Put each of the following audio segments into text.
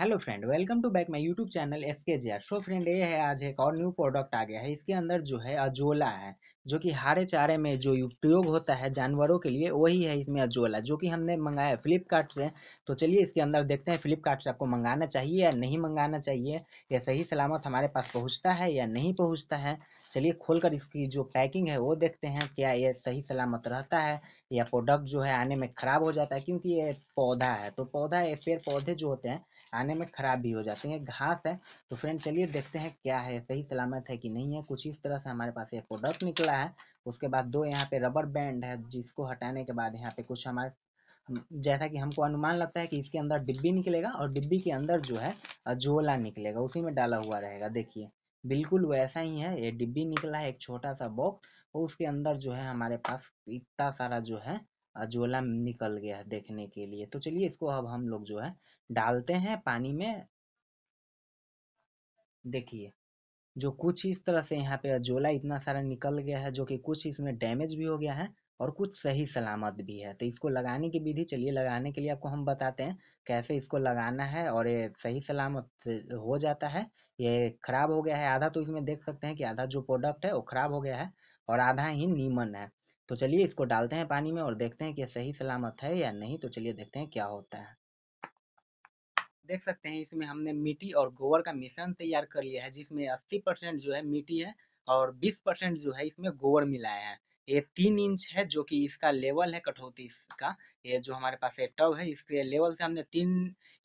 hello friend welcome to back my YouTube channel S K G are so friend ये है आज एक और न्यू प्रोडक्ट आ गया है इसके अंदर जो है अजोला है जो कि हारे चारे में जो प्रयोग होता है जानवरों के लिए वही है इसमें अजोला जो कि हमने मंगाया है फ्लिपकार्ट से तो चलिए इसके अंदर देखते हैं फ्लिपकार्ट से आपको मंगाना चाहिए या नहीं मंगाना चाहिए या सही सलामत हमारे पास पहुँचता है या नहीं पहुँचता है चलिए खोलकर इसकी जो पैकिंग है वो देखते हैं क्या ये सही सलामत रहता है या प्रोडक्ट जो है आने में ख़राब हो जाता है क्योंकि ये पौधा है तो पौधा ये पेड़ पौधे जो होते हैं आने में ख़राब भी हो जाते हैं घास है तो फ्रेंड चलिए देखते हैं क्या है सही सलामत है कि नहीं है कुछ इस तरह से हमारे पास ये प्रोडक्ट निकला है उसके बाद दो यहाँ पे रबर बैंड है जिसको हटाने के बाद यहाँ पे कुछ हमारे जैसा कि हमको अनुमान लगता है कि इसके अंदर डिब्बी निकलेगा और डिब्बी के अंदर जो है झोला निकलेगा उसी में डाला हुआ रहेगा देखिए बिल्कुल वैसा ही है ये डिब्बी निकला है एक छोटा सा बॉक्स और उसके अंदर जो है हमारे पास इतना सारा जो है अजोला निकल गया है देखने के लिए तो चलिए इसको अब हम लोग जो है डालते हैं पानी में देखिए जो कुछ इस तरह से यहाँ पे अजोला इतना सारा निकल गया है जो कि कुछ इसमें डैमेज भी हो गया है और कुछ सही सलामत भी है तो इसको लगाने की विधि चलिए लगाने के लिए आपको हम बताते हैं कैसे इसको लगाना है और ये सही सलामत हो जाता है ये खराब हो गया है आधा तो इसमें देख सकते हैं कि आधा जो प्रोडक्ट है वो खराब हो गया है और आधा ही नीमन है तो चलिए इसको डालते हैं पानी में और देखते हैं कि सही सलामत है या नहीं तो चलिए देखते हैं क्या होता है देख सकते हैं इसमें हमने मिट्टी और गोबर का मिश्रण तैयार कर लिया है जिसमें 80 परसेंट जो है मिट्टी है और 20 परसेंट जो है इसमें गोबर मिलाया है ये तीन इंच है जो कि इसका लेवल है कटौती इसका ये जो हमारे पास ये टब है इसके लेवल से हमने तीन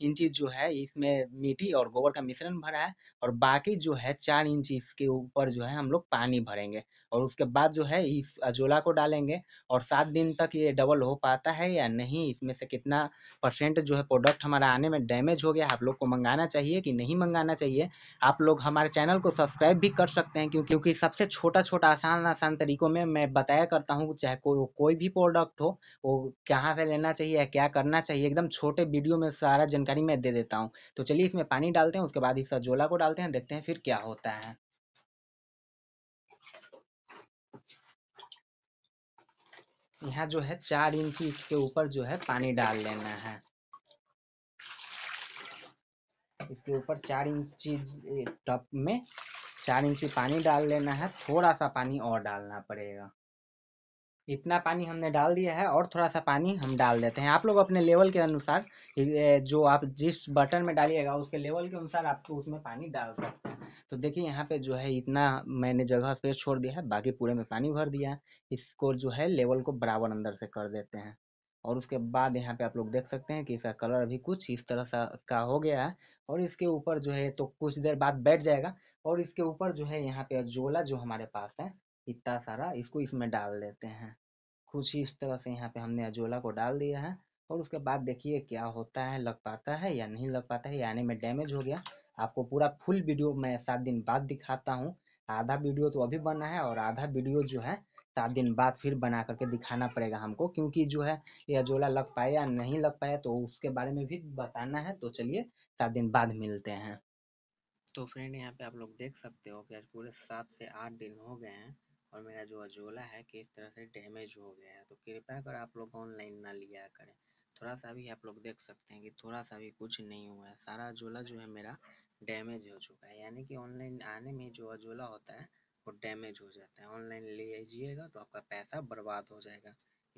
इंची जो है इसमें मिट्टी और गोबर का मिश्रण भरा है और बाकी जो है चार इंच इसके ऊपर जो है हम लोग पानी भरेंगे और उसके बाद जो है इस अजोला को डालेंगे और सात दिन तक ये डबल हो पाता है या नहीं इसमें से कितना परसेंट जो है प्रोडक्ट हमारा आने में डैमेज हो गया आप लोग को मंगाना चाहिए कि नहीं मंगाना चाहिए आप लोग हमारे चैनल को सब्सक्राइब भी कर सकते हैं क्योंकि सबसे छोटा छोटा आसान आसान तरीकों में मैं बताया तय करता हूँ चाहे कोई कोई भी प्रोडक्ट हो वो कहाँ से लेना चाहिए क्या करना चाहिए एकदम छोटे वीडियो में सारा जानकारी मैं दे देता हूँ तो चलिए इसमें पानी डालते हैं उसके बाद इस सजोला को डालते हैं देखते हैं फिर क्या होता है यहाँ जो है चार इंची के ऊपर जो है पानी डाल लेना है इसके ऊपर चार इंची टप में चार इंची पानी डाल लेना है थोड़ा सा पानी और डालना पड़ेगा इतना पानी हमने डाल दिया है और थोड़ा सा पानी हम डाल देते हैं आप लोग अपने लेवल के अनुसार जो आप जिस बटन में डालिएगा उसके लेवल के अनुसार आपको उसमें पानी डाल सकते हैं तो देखिए यहाँ पे जो है इतना मैंने जगह स्पेस छोड़ दिया है बाकी पूरे में पानी भर दिया इसको जो है लेवल को बराबर अंदर से कर देते हैं और उसके बाद यहाँ पे आप लोग देख सकते हैं कि इसका कलर अभी कुछ इस तरह सा का हो गया है और इसके ऊपर जो है तो कुछ देर बाद बैठ जाएगा और इसके ऊपर जो है यहाँ पे अजोला जो हमारे पास है इतना सारा इसको इसमें डाल देते हैं कुछ इस तरह से यहाँ पे हमने अजोला को डाल दिया है और उसके बाद देखिए क्या होता है लग पाता है या नहीं लग पाता है यानी में डैमेज हो गया आपको पूरा फुल वीडियो मैं सात दिन बाद दिखाता हूँ आधा वीडियो तो अभी बना है और आधा वीडियो जो है सात दिन बाद फिर बना करके दिखाना पड़ेगा हमको क्योंकि जो है ये अजोला लग पाया या नहीं लग पाया तो उसके बारे में भी बताना है तो चलिए सात दिन बाद मिलते हैं तो फ्रेंड यहाँ पे आप लोग देख सकते हो कि आज पूरे सात से आठ दिन हो गए हैं और मेरा जो अजोला है किस तरह से डैमेज हो गया है तो कृपया कर आप लोग ऑनलाइन ना लिया करें थोड़ा सा भी आप लोग देख सकते हैं कि थोड़ा सा भी कुछ नहीं हुआ है सारा अजोला जो है मेरा डैमेज हो चुका है यानी कि ऑनलाइन आने में जो अजोला होता है वो डैमेज हो जाता है ऑनलाइन लीजिएगा तो आपका पैसा बर्बाद हो जाएगा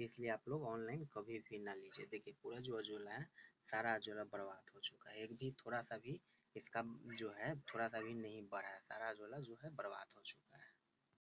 इसलिए आप लोग ऑनलाइन कभी भी ना लीजिए देखिए पूरा जो अजोला है सारा अजोला बर्बाद हो चुका है एक भी थोड़ा सा भी इसका जो है थोड़ा सा भी नहीं बढ़ा है सारा अजोला जो है बर्बाद हो चुका है